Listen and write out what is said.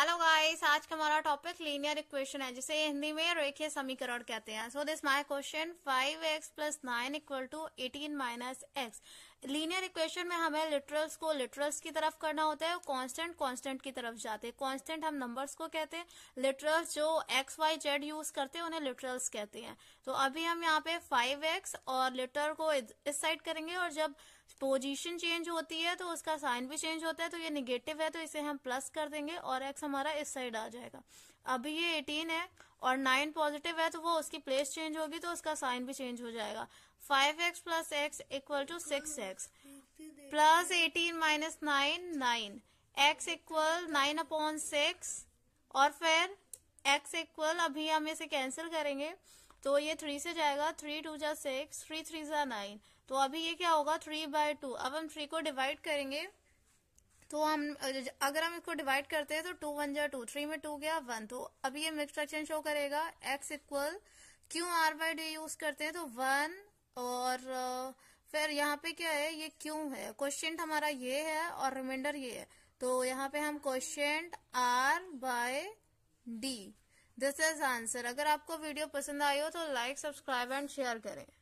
hello guys आज का हमारा टॉपिक लीनियर इक्वेशन है जिसे हिंदी में रेखीय समीकरण कहते हैं so this my question five x plus nine equal to eighteen minus x linear equation में हमें लिटरल्स को लिटरल्स की तरफ करना होता है और कांस्टेंट कांस्टेंट की तरफ जाते हैं कांस्टेंट हम नंबर्स को कहते हैं लिटरल्स जो एक्स वाई जेड यूज करते हैं उन्हें लिटरल्स कहते हैं तो अभी हम यहाँ पे फाइव एक्स और लिटर को इस साइड करेंगे और जब पोजीशन चेंज होती है तो उसका साइन भी चेंज होता है तो ये निगेटिव है तो इसे हम प्लस कर देंगे और एक्स हमारा इस साइड आ जाएगा अभी ये एटीन है और नाइन पॉजिटिव है तो वो उसकी प्लेस चेंज होगी तो उसका साइन भी चेंज हो जाएगा five x plus x equal to six x plus eighteen minus nine nine x equal nine upon six और फिर एक्स इक्वल अभी हम इसे कैंसिल करेंगे तो ये थ्री से जाएगा थ्री टू जा सिक्स थ्री थ्री जा नाइन तो अभी ये क्या होगा थ्री बाय टू अब हम थ्री को डिवाइड करेंगे तो हम अगर हम इसको डिवाइड करते हैं तो टू वन जा टू थ्री में टू गया वन तो अब ये मिक्स फ्रैक्शन शो करेगा x equal Q R by D use करते हैं तो वन और फिर यहाँ पे क्या है ये क्यों है क्वेश्चन हमारा ये है और रिमाइंडर ये है तो यहाँ पे हम question R by D this is answer अगर आपको वीडियो पसंद आई हो तो लाइक सब्सक्राइब एंड शेयर करें